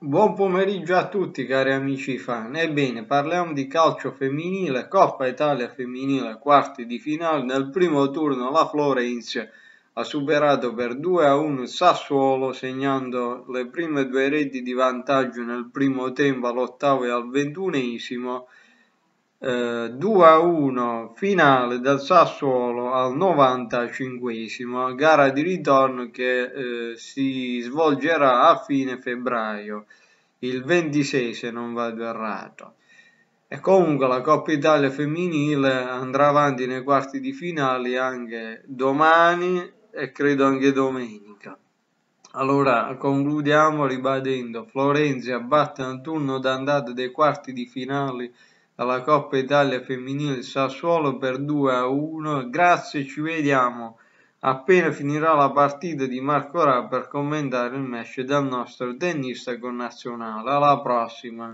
Buon pomeriggio a tutti cari amici fan. Ebbene, parliamo di calcio femminile, Coppa Italia femminile, quarti di finale. Nel primo turno la Florence ha superato per 2 a 1 il Sassuolo segnando le prime due reti di vantaggio nel primo tempo all'ottavo e al ventunesimo eh, 2 a 1 finale dal Sassuolo al 95 gara di ritorno che eh, si svolgerà a fine febbraio il 26 se non vado errato e comunque la Coppa Italia femminile andrà avanti nei quarti di finale anche domani e credo anche domenica allora concludiamo ribadendo Florenzi batte al turno d'andata dei quarti di finale alla Coppa Italia Femminile Sassuolo per 2 a 1. Grazie, ci vediamo appena finirà la partita di Marco Ra per commentare il match dal nostro tennista connazionale. Alla prossima!